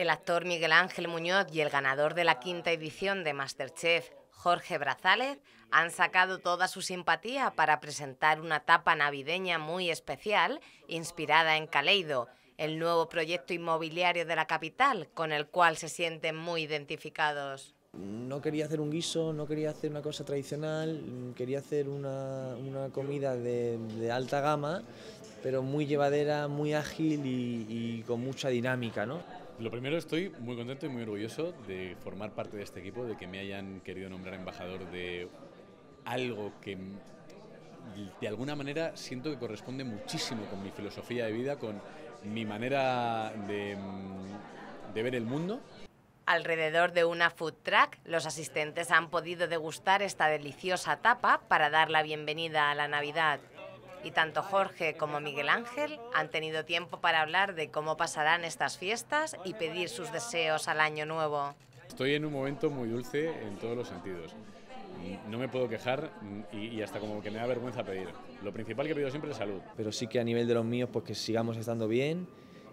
El actor Miguel Ángel Muñoz y el ganador de la quinta edición de Masterchef, Jorge Brazales, han sacado toda su simpatía para presentar una tapa navideña muy especial inspirada en Caleido, el nuevo proyecto inmobiliario de la capital con el cual se sienten muy identificados. No quería hacer un guiso, no quería hacer una cosa tradicional, quería hacer una, comida de, alta gama, pero muy llevadera, muy ágil y, y con mucha dinámica. ¿no? Lo primero, estoy muy contento y muy orgulloso de formar parte de este equipo, de que me hayan querido nombrar embajador de algo que de alguna manera siento que corresponde muchísimo con mi filosofía de vida, con mi manera de, ver el mundo. Alrededor de una food truck, los asistentes han podido degustar esta deliciosa tapa para dar la bienvenida a la Navidad y tanto Jorge como Miguel Ángel han tenido tiempo para hablar de cómo pasarán estas fiestas y pedir sus deseos al año nuevo. Estoy en un momento muy dulce en todos los sentidos. No me puedo quejar y, hasta como que me da vergüenza pedir. Lo principal que pido siempre es salud. Pero sí que a nivel de los míos, pues que sigamos estando bien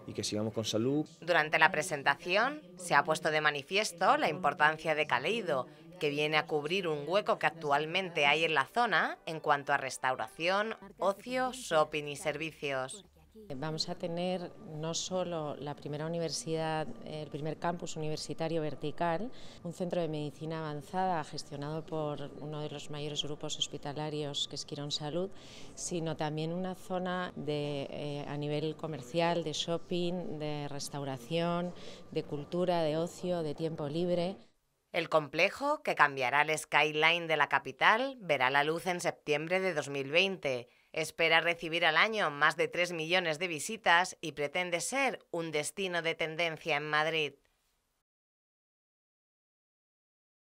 y que sigamos con salud. Durante la presentación se ha puesto de manifiesto la importancia de Caleido, que viene a cubrir un hueco que actualmente hay en la zona en cuanto a restauración, ocio, shopping y servicios. Eh, vamos a tener no solo la primera universidad, el primer campus universitario vertical, un centro de medicina avanzada gestionado por uno de los mayores grupos hospitalarios que es Quirón Salud, sino también una zona eh, a nivel comercial, de shopping, de restauración, de cultura, de ocio, de tiempo libre. El complejo, que cambiará el skyline de la capital, verá la luz en septiembre de 2020. Espera recibir al año más de 3 millones de visitas y pretende ser un destino de tendencia en Madrid.